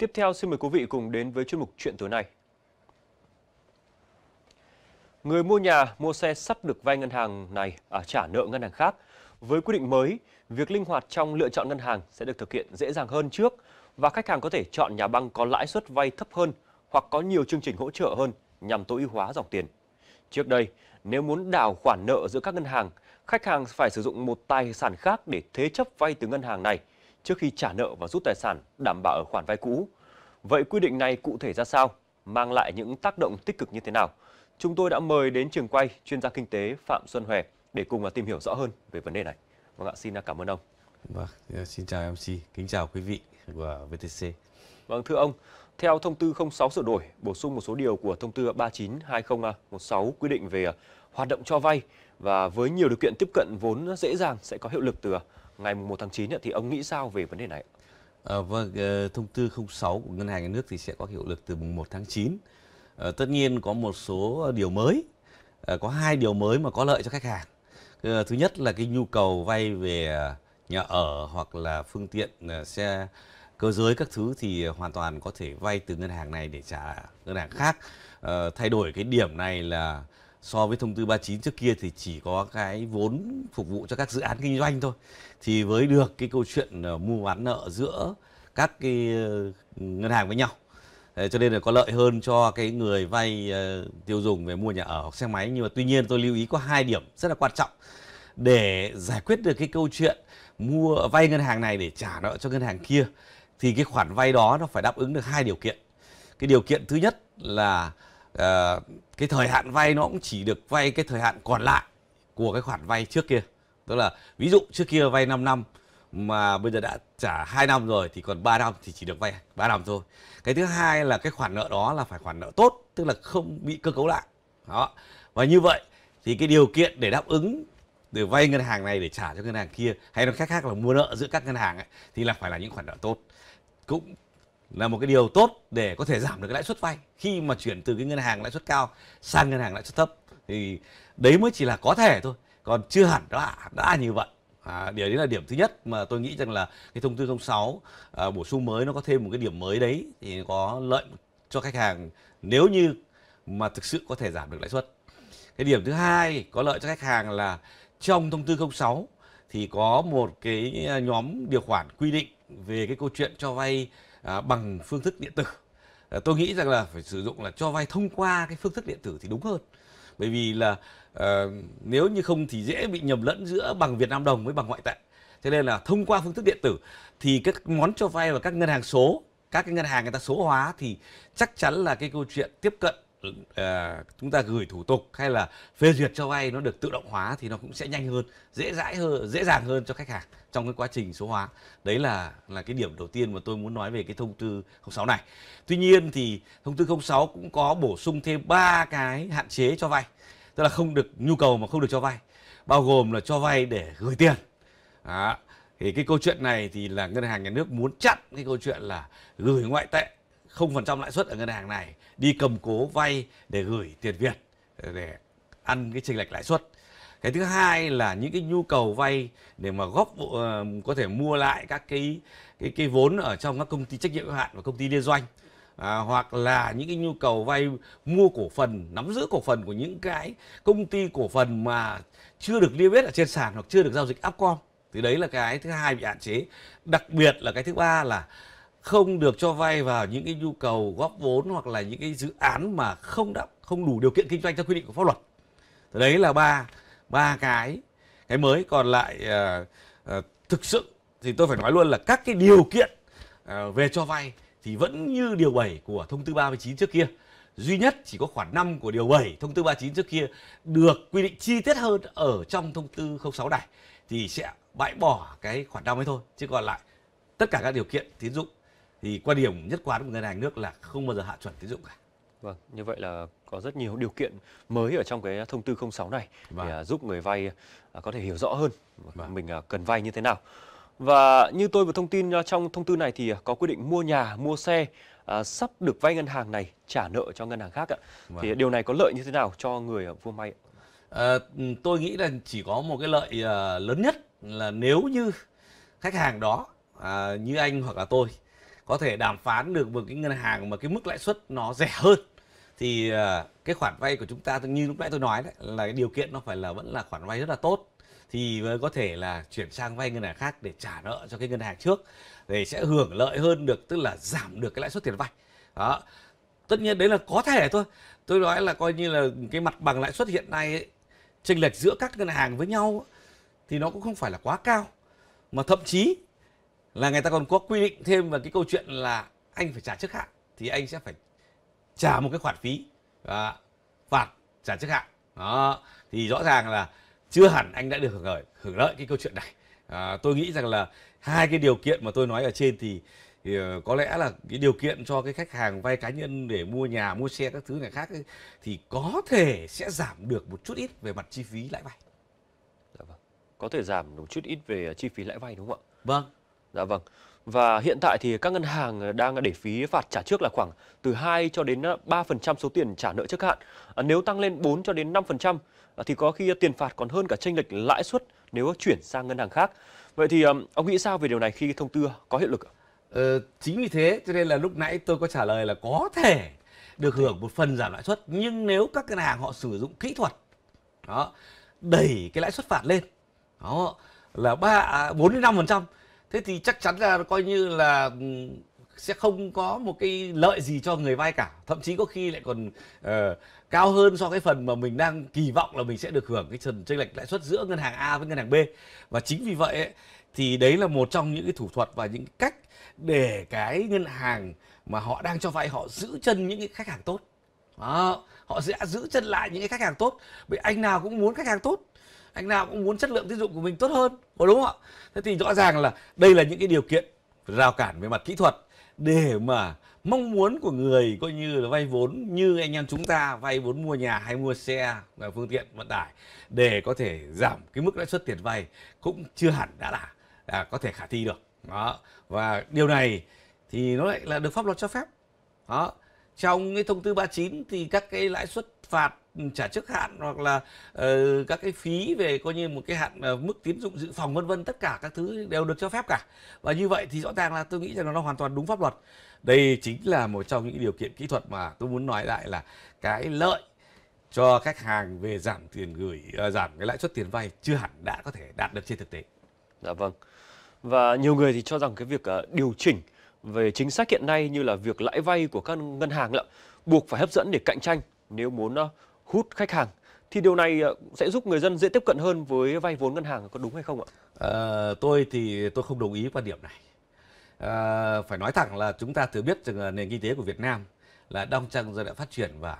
Tiếp theo xin mời quý vị cùng đến với chuyên mục chuyện tối nay. Người mua nhà, mua xe sắp được vay ngân hàng này à, trả nợ ngân hàng khác. Với quy định mới, việc linh hoạt trong lựa chọn ngân hàng sẽ được thực hiện dễ dàng hơn trước và khách hàng có thể chọn nhà băng có lãi suất vay thấp hơn hoặc có nhiều chương trình hỗ trợ hơn nhằm tối ưu hóa dòng tiền. Trước đây, nếu muốn đảo khoản nợ giữa các ngân hàng, khách hàng phải sử dụng một tài sản khác để thế chấp vay từ ngân hàng này – trước khi trả nợ và rút tài sản đảm bảo ở khoản vay cũ. Vậy quy định này cụ thể ra sao? Mang lại những tác động tích cực như thế nào? Chúng tôi đã mời đến trường quay chuyên gia kinh tế Phạm Xuân Hòe để cùng tìm hiểu rõ hơn về vấn đề này. Vâng ạ, xin cảm ơn ông. Vâng, ờ, xin chào MC, kính chào quý vị của VTC. Vâng, thưa ông, theo thông tư 06 sửa đổi, bổ sung một số điều của thông tư 39-2016 quy định về ờ, hoạt động cho vay và với nhiều điều kiện tiếp cận vốn dễ dàng sẽ có hiệu lực từ ờ, ngày 1 tháng 9 thì ông nghĩ sao về vấn đề này? À, vâng, ờ, thông tư 06 của Ngân hàng Nhà nước thì sẽ có hiệu lực từ mùng 1 tháng 9. À, ờ, tất nhiên có một số điều mới, à, có hai điều mới mà có lợi cho khách hàng. À, thứ nhất là cái nhu cầu vay về nhà ở hoặc là phương tiện xe cơ giới các thứ thì hoàn toàn có thể vay từ ngân hàng này để trả ngân hàng khác. À, thay đổi cái điểm này là so với thông tư 39 trước kia thì chỉ có cái vốn phục vụ cho các dự án kinh doanh thôi thì với được cái câu chuyện ờ, mua bán nợ giữa các cái ờ, ngân hàng với nhau cho nên là có lợi hơn cho cái người vay ờ, tiêu dùng về mua nhà ở hoặc xe máy nhưng mà tuy nhiên tôi lưu ý có hai điểm rất là quan trọng để giải quyết được cái câu chuyện mua vay ngân hàng này để trả nợ cho ngân hàng kia thì cái khoản vay đó nó phải đáp ứng được hai điều kiện cái điều kiện thứ nhất là uh, cái thời hạn vay nó cũng chỉ được vay cái thời hạn còn lại của cái khoản vay trước kia tức là ví dụ trước kia vay 5 năm mà bây giờ đã trả 2 năm rồi thì còn 3 năm thì chỉ được vay 3 năm thôi cái thứ hai là cái khoản nợ đó là phải khoản nợ tốt tức là không bị cơ cấu lại đó và như vậy thì cái điều kiện để đáp ứng để vay ngân hàng này để trả cho ngân hàng kia hay nói khác khác là mua nợ giữa các ngân hàng ấy, thì là phải là những khoản nợ tốt cũng là một cái điều tốt để có thể giảm được cái lãi suất vay khi mà chuyển từ cái ngân hàng lãi suất cao sang ngân hàng lãi suất thấp thì đấy mới chỉ là có thể thôi còn chưa hẳn đã đã như vậy à, điều đấy là điểm thứ nhất mà tôi nghĩ rằng là cái thông tư 06 à, bổ sung mới nó có thêm một cái điểm mới đấy thì có lợi cho khách hàng nếu như mà thực sự có thể giảm được lãi suất cái điểm thứ hai có lợi cho khách hàng là trong thông tư 06 thì có một cái à, nhóm điều khoản quy định về cái câu chuyện cho vay à, bằng phương thức điện tử à, tôi nghĩ rằng là phải sử dụng là cho vay thông qua cái phương thức điện tử thì đúng hơn bởi vì là à, nếu như không thì dễ bị nhầm lẫn giữa bằng Việt Nam đồng với bằng ngoại tệ cho nên là thông qua phương thức điện tử thì các món cho vay và các ngân hàng số các cái ngân hàng người ta số hóa thì chắc chắn là cái câu chuyện tiếp cận à, chúng ta gửi thủ tục hay là phê duyệt cho vay nó được tự động hóa thì nó cũng sẽ nhanh hơn dễ dãi hơn dễ dàng hơn cho khách hàng trong cái quá trình số hóa đấy là là cái điểm đầu tiên mà tôi muốn nói về cái thông tư 06 này tuy nhiên thì thông tư 06 cũng có bổ sung thêm ba cái hạn chế cho vay tức là không được nhu cầu mà không được cho vay bao gồm là cho vay để gửi tiền Đó. thì cái câu chuyện này thì là ngân hàng nhà nước muốn chặn cái câu chuyện là gửi ngoại tệ 0% lãi suất ở ngân hàng này đi cầm cố vay để gửi tiền Việt để ăn cái chênh lệch lãi suất. Cái thứ hai là những cái nhu cầu vay để mà góp uh, có thể mua lại các cái cái cái vốn ở trong các công ty trách nhiệm hữu hạn và công ty liên doanh à, hoặc là những cái nhu cầu vay mua cổ phần nắm giữ cổ phần của những cái công ty cổ phần mà chưa được niêm yết ở trên sàn hoặc chưa được giao dịch upcom thì đấy là cái thứ hai bị hạn chế đặc biệt là cái thứ ba là không được cho vay vào những cái nhu cầu góp vốn hoặc là những cái dự án mà không đã không đủ điều kiện kinh doanh theo quy định của pháp luật thì đấy là ba ba cái cái mới còn lại à, à, thực sự thì tôi phải nói luôn là các cái điều kiện à, về cho vay thì vẫn như điều 7 của thông tư 39 trước kia duy nhất chỉ có khoản 5 của điều 7 thông tư 39 trước kia được quy định chi tiết hơn ở trong thông tư 06 này thì sẽ bãi bỏ cái khoản 5 ấy thôi chứ còn lại tất cả các điều kiện tín dụng thì quan điểm nhất quán của ngân hàng nước là không bao giờ hạ chuẩn tín dụng cả. Vâng, như vậy là có rất nhiều điều kiện mới ở trong cái thông tư 06 này vâng. để à, giúp người vay à, có thể hiểu rõ hơn vâng. mình à, cần vay như thế nào. Và như tôi vừa thông tin trong thông tư này thì có quy định mua nhà, mua xe à, sắp được vay ngân hàng này trả nợ cho ngân hàng khác ạ. Vâng. Thì điều này có lợi như thế nào cho người vua may? À, tôi nghĩ là chỉ có một cái lợi lớn nhất là nếu như khách hàng đó à, như anh hoặc là tôi có thể đàm phán được một cái ngân hàng mà cái mức lãi suất nó rẻ hơn thì ờ, cái khoản vay của chúng ta như lúc nãy tôi nói đấy là cái điều kiện nó phải là vẫn là khoản vay rất là tốt thì mới có thể là chuyển sang vay ngân hàng khác để trả nợ cho cái ngân hàng trước thì sẽ hưởng lợi hơn được tức là giảm được cái lãi suất tiền vay đó tất nhiên đấy là có thể thôi tôi nói là coi như là cái mặt bằng lãi suất hiện nay ấy, chênh lệch giữa các ngân hàng với nhau thì nó cũng không phải là quá cao mà thậm chí là người ta còn có quy định thêm vào cái câu chuyện là anh phải trả trước hạn thì anh sẽ phải trả một cái khoản phí à, phạt trả trước hạn đó thì rõ ràng là chưa hẳn anh đã được hưởng lợi hưởng lợi cái câu chuyện này à, tôi nghĩ rằng là hai cái điều kiện mà tôi nói ở trên thì, thì ờ, có lẽ là cái điều kiện cho cái khách hàng vay cá nhân để mua nhà mua xe các thứ này khác ấy, thì có thể sẽ giảm được một chút ít về mặt chi phí lãi vay dạ vâng. có thể giảm một chút ít về ờ, chi phí lãi vay đúng không ạ vâng Dạ vâng. Và hiện tại thì các ngân hàng đang để phí phạt trả trước là khoảng từ 2 cho đến 3% ờ, số tiền trả nợ trước hạn. À, nếu tăng lên 4 cho đến 5% à, thì có khi tiền phạt còn hơn cả chênh lệch lãi suất nếu chuyển sang ngân hàng khác. Vậy thì ờ, ông nghĩ sao về điều này khi thông tư có hiệu lực? Ờ, chính vì thế cho nên là lúc nãy tôi có trả lời là có thể được hưởng một phần giảm lãi suất nhưng nếu các ngân hàng họ sử dụng kỹ thuật đó đẩy cái lãi suất phạt lên đó là ba à, bốn đến năm phần trăm thế thì chắc chắn là coi như là ừ, sẽ không có một cái lợi gì cho người vay cả thậm chí có khi lại còn uh, cao hơn so với phần mà mình đang kỳ vọng là mình sẽ được hưởng cái trần chênh lệch lãi suất giữa ngân hàng A với ngân hàng B và chính vì vậy ấy, thì đấy là một trong những cái thủ thuật và những cách để cái ngân hàng mà họ đang cho vay họ giữ chân những cái khách hàng tốt đó, họ sẽ giữ chân lại những cái khách hàng tốt bởi anh nào cũng muốn khách hàng tốt anh nào cũng muốn chất lượng tín dụng của mình tốt hơn có đúng không ạ thế thì rõ ràng là đây là những cái điều kiện rào cản về mặt kỹ thuật để mà mong muốn của người coi như là vay vốn như anh em chúng ta vay vốn mua nhà hay mua xe là phương tiện vận tải để có thể giảm cái mức lãi suất tiền vay cũng chưa hẳn đã là, là có thể khả thi được đó và điều này thì nó lại là được pháp luật cho phép đó trong cái thông tư 39 thì các cái lãi suất phạt trả trước hạn hoặc là uh, các cái phí về coi như một cái hạn uh, mức tín dụng dự phòng vân vân tất cả các thứ đều được cho phép cả và như vậy thì rõ ràng là tôi nghĩ rằng nó hoàn toàn đúng pháp luật đây chính là một trong những điều kiện kỹ thuật mà tôi muốn nói lại là cái lợi cho khách hàng về giảm tiền gửi uh, giảm cái lãi suất tiền vay chưa hẳn đã có thể đạt được trên thực tế. Dạ vâng. Và nhiều người thì cho rằng cái việc uh, điều chỉnh về chính sách hiện nay như là việc lãi vay của các ngân hàng là buộc phải hấp dẫn để cạnh tranh nếu muốn uh, hút khách hàng thì điều này ờ, sẽ giúp người dân dễ tiếp cận hơn với vay vốn ngân hàng có đúng hay không ạ? À, tôi thì tôi không đồng ý quan điểm này. À, phải nói thẳng là chúng ta thừa biết rằng nền kinh tế của Việt Nam là đang trong giai đoạn phát triển và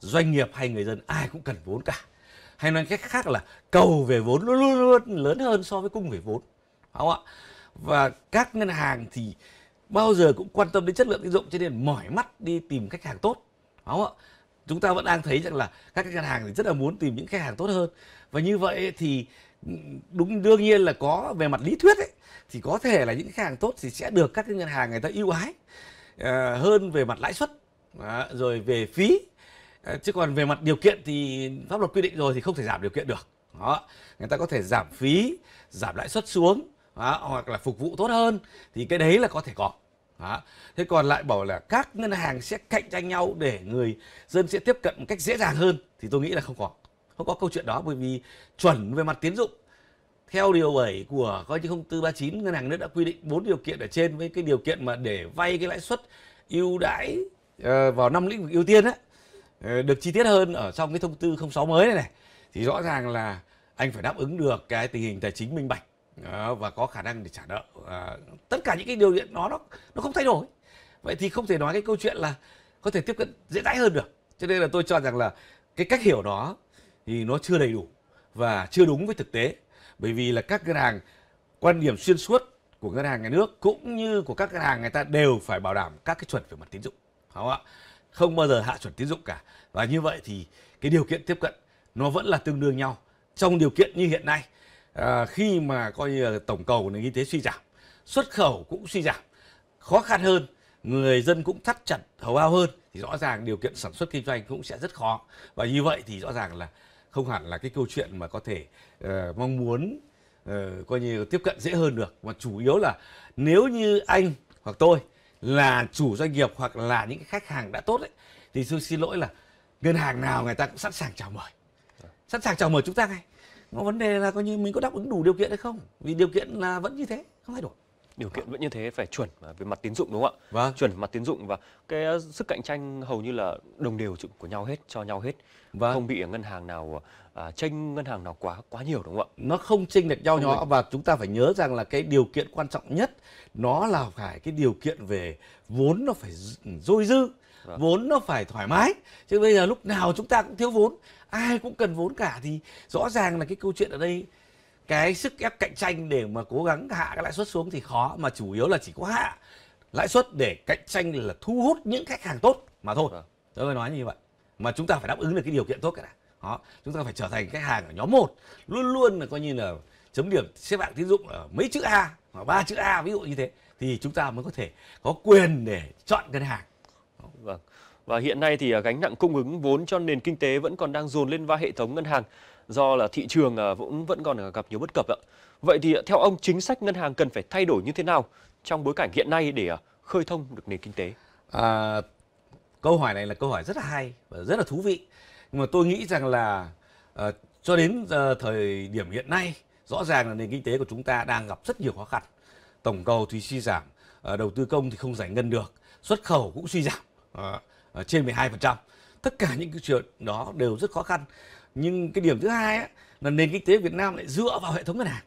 doanh nghiệp hay người dân ai cũng cần vốn cả. Hay nói cách khác là cầu về vốn luôn luôn, luôn lớn hơn so với cung về vốn, không ạ? Và các ngân hàng thì bao giờ cũng quan tâm đến chất lượng tín dụng cho nên mỏi mắt đi tìm khách hàng tốt, đúng không ạ? chúng ta vẫn đang thấy rằng là các ngân hàng thì rất là muốn tìm những khách hàng tốt hơn và như vậy thì ừ, đúng đương nhiên là có về mặt lý thuyết ấy, thì có thể là những khách hàng tốt thì sẽ được các cái ngân hàng người ta ưu ái à, hơn về mặt lãi suất à, rồi về phí à, chứ còn về mặt điều kiện thì pháp luật quy định rồi thì không thể giảm điều kiện được đó người ta có thể giảm phí giảm lãi suất xuống đó, hoặc là phục vụ tốt hơn thì cái đấy là có thể có đó. Thế còn lại bảo là các ngân hàng sẽ cạnh tranh nhau để người dân sẽ tiếp cận một cách dễ dàng hơn thì tôi nghĩ là không có. Không có câu chuyện đó bởi vì chuẩn về mặt tiến dụng theo điều 7 của coi như thông tư 39 ngân hàng nước đã quy định bốn điều kiện ở trên với cái điều kiện mà để vay cái lãi suất ưu đãi uh, vào năm lĩnh vực ưu tiên á uh, được chi tiết hơn ở trong cái thông tư 06 mới này này thì rõ ràng là anh phải đáp ứng được cái tình hình tài chính minh bạch Ờ, và có khả năng để trả nợ à, tất cả những cái điều kiện đó nó nó không thay đổi vậy thì không thể nói cái câu chuyện là có thể tiếp cận dễ dãi hơn được cho nên là tôi cho rằng là cái cách hiểu đó thì nó chưa đầy đủ và chưa đúng với thực tế bởi vì là các ngân hàng quan điểm xuyên suốt của ngân hàng nhà nước cũng như của các ngân hàng người ta đều phải bảo đảm các cái chuẩn về mặt tín dụng không ạ không bao giờ hạ chuẩn tín dụng cả và như vậy thì cái điều kiện tiếp cận nó vẫn là tương đương nhau trong điều kiện như hiện nay à, khi mà coi như là tổng cầu của nền kinh tế suy giảm xuất khẩu cũng suy giảm khó khăn hơn người dân cũng thắt chặt hầu bao hơn thì rõ ràng điều kiện sản xuất kinh doanh cũng sẽ rất khó và như vậy thì rõ ràng là không hẳn là cái câu chuyện mà có thể uh, mong muốn uh, coi như tiếp cận dễ hơn được mà chủ yếu là nếu như anh hoặc tôi là chủ doanh nghiệp hoặc là những khách hàng đã tốt ấy, thì tôi xin lỗi là ngân hàng nào người ta cũng sẵn sàng chào mời sẵn sàng chào mời chúng ta ngay mà vấn đề là coi như mình có đáp ứng đủ điều kiện hay không vì điều kiện là vẫn như thế không thay đổi điều kiện vẫn như thế phải chuẩn về mặt tín dụng đúng không ạ vâng. chuẩn về mặt tín dụng và cái ờ, sức cạnh tranh hầu như là đồng đều của nhau hết cho nhau hết vâng. không bị ngân hàng nào à, tranh ngân hàng nào quá quá nhiều đúng không ạ nó không chênh lệch nhau nhỏ và chúng ta phải nhớ rằng là cái điều kiện quan trọng nhất nó là phải cái điều kiện về vốn nó phải dôi dư Vâng. vốn nó phải thoải mái chứ bây giờ lúc nào chúng ta cũng thiếu vốn ai cũng cần vốn cả thì rõ ràng là cái câu chuyện ở đây cái sức ép cạnh tranh để mà cố gắng hạ cái lãi suất xuống thì khó mà chủ yếu là chỉ có hạ lãi suất để cạnh tranh là thu hút những khách hàng tốt mà thôi vâng. tôi mới nói như vậy mà chúng ta phải đáp ứng được cái điều kiện tốt cả đó chúng ta phải trở thành khách hàng ở nhóm một luôn luôn là coi như là chấm điểm xếp hạng tín dụng ở mấy chữ A hoặc ba chữ A ví dụ như thế thì chúng ta mới có thể có quyền để chọn ngân hàng Vâng. Và hiện nay thì à, gánh nặng cung ứng vốn cho nền kinh tế vẫn còn đang dồn lên vai hệ thống ngân hàng do là thị trường vẫn à, vẫn còn à, gặp nhiều bất cập ạ. Vậy thì theo ông chính sách ngân hàng cần phải thay đổi như thế nào trong bối cảnh hiện nay để khơi thông được nền kinh tế? À, câu hỏi này là câu hỏi rất là hay và rất là thú vị. Nhưng mà tôi nghĩ rằng là à, cho đến à, thời điểm hiện nay rõ ràng là nền kinh tế của chúng ta đang gặp rất nhiều khó khăn. Tổng cầu thì suy giảm, à, đầu tư công thì không giải ngân được, xuất khẩu cũng suy giảm Ờ, ờ, trên 12%. Tất cả những cái chuyện đó đều rất khó khăn. Nhưng cái điểm thứ hai ấy, là nền kinh tế Việt Nam lại dựa vào hệ thống ngân hàng.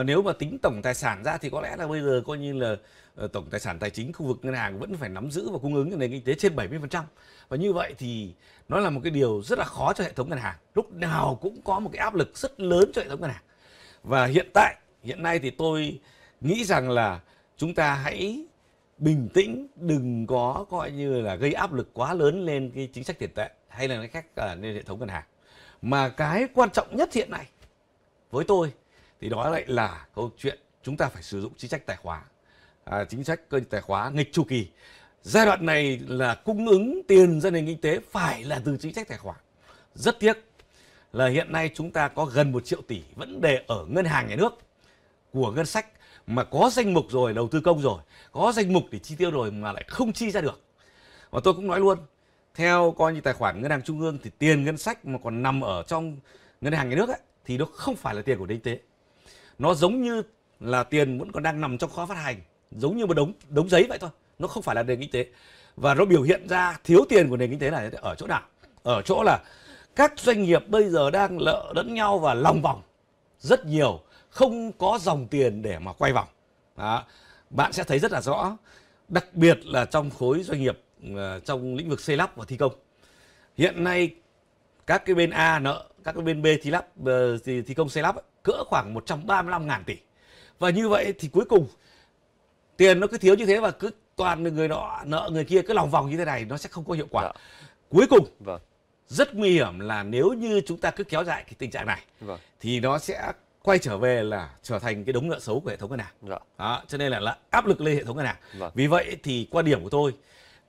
Uh, nếu mà tính tổng tài sản ra thì có lẽ là bây giờ coi như là tổng tài sản tài chính khu vực ngân hàng vẫn phải nắm giữ và cung ứng cho nền kinh tế trên 70%. Và như vậy thì nó là một cái điều rất là khó cho hệ thống ngân hàng. Lúc nào cũng có một cái áp lực rất lớn cho hệ thống ngân hàng. Và hiện tại, hiện nay thì tôi nghĩ rằng là chúng ta hãy bình tĩnh đừng có coi như là gây áp lực quá lớn lên cái chính sách tiền tệ hay là nói khác là lên hệ thống ngân hàng mà cái quan trọng nhất hiện nay với tôi thì đó lại là câu chuyện chúng ta phải sử dụng chính sách tài khoá à, chính sách cơ tài khoá nghịch chu kỳ giai đoạn này là cung ứng tiền ra nền kinh tế phải là từ chính sách tài khoá rất tiếc là hiện nay chúng ta có gần một triệu tỷ vấn đề ở ngân hàng nhà nước của ngân sách mà có danh mục rồi đầu tư công rồi có danh mục để chi tiêu rồi mà lại không chi ra được và tôi cũng nói luôn theo coi như tài khoản ngân hàng trung ương thì tiền ngân sách mà còn nằm ở trong ngân hàng nhà nước ấy, thì nó không phải là tiền của nền kinh tế nó giống như là tiền vẫn còn đang nằm trong kho phát hành giống như một đống đống giấy vậy thôi nó không phải là nền kinh tế và nó biểu hiện ra thiếu tiền của nền kinh tế này ở chỗ nào ở chỗ là các doanh nghiệp bây giờ đang lợ lẫn nhau và lòng vòng rất nhiều không có dòng tiền để mà quay vòng đó. bạn sẽ thấy rất là rõ đặc biệt là trong khối doanh nghiệp ờ, trong lĩnh vực xây lắp và thi công hiện nay các cái bên A nợ các cái bên B thi lắp ờ, thì thi công xây lắp cỡ khoảng 135 ngàn tỷ và như vậy thì cuối cùng tiền nó cứ thiếu như thế và cứ toàn người nọ nợ người kia cứ lòng vòng như thế này nó sẽ không có hiệu quả dạ. cuối cùng vâng. rất nguy hiểm là nếu như chúng ta cứ kéo dài cái tình trạng này vâng. thì nó sẽ quay trở về là trở thành cái đống nợ xấu của hệ thống ngân hàng dạ. đó, cho nên là, là áp lực lên hệ thống ngân hàng dạ. vì vậy thì quan điểm của tôi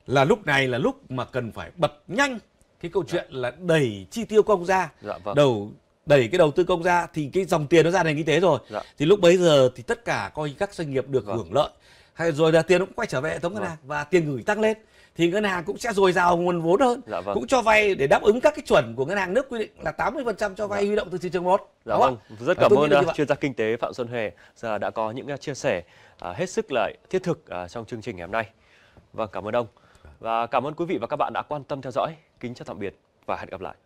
là lúc này là lúc mà cần phải bật nhanh cái câu chuyện dạ. là đẩy chi tiêu công ra dạ, vâng. đầu đẩy cái đầu tư công ra thì cái dòng tiền nó ra nền kinh tế rồi dạ. thì lúc bấy giờ thì tất cả coi các doanh nghiệp được vâng. hưởng lợi hay rồi là tiền cũng quay trở về hệ thống ngân vâng. hàng và tiền gửi tăng lên thì ngân hàng cũng sẽ dồi dào nguồn vốn hơn dạ vâng. cũng cho vay để đáp ứng các cái chuẩn của ngân hàng nước quy định là 80% cho vay dạ. huy động từ thị trường một dạ vâng rất cảm ơn à, chuyên gia kinh tế phạm xuân hề giờ đã có những à, chia sẻ à, hết sức là thiết thực trong chương trình ngày hôm nay vâng cảm ơn ông và cảm ơn quý vị và các bạn đã quan tâm theo dõi kính chào tạm biệt và hẹn gặp lại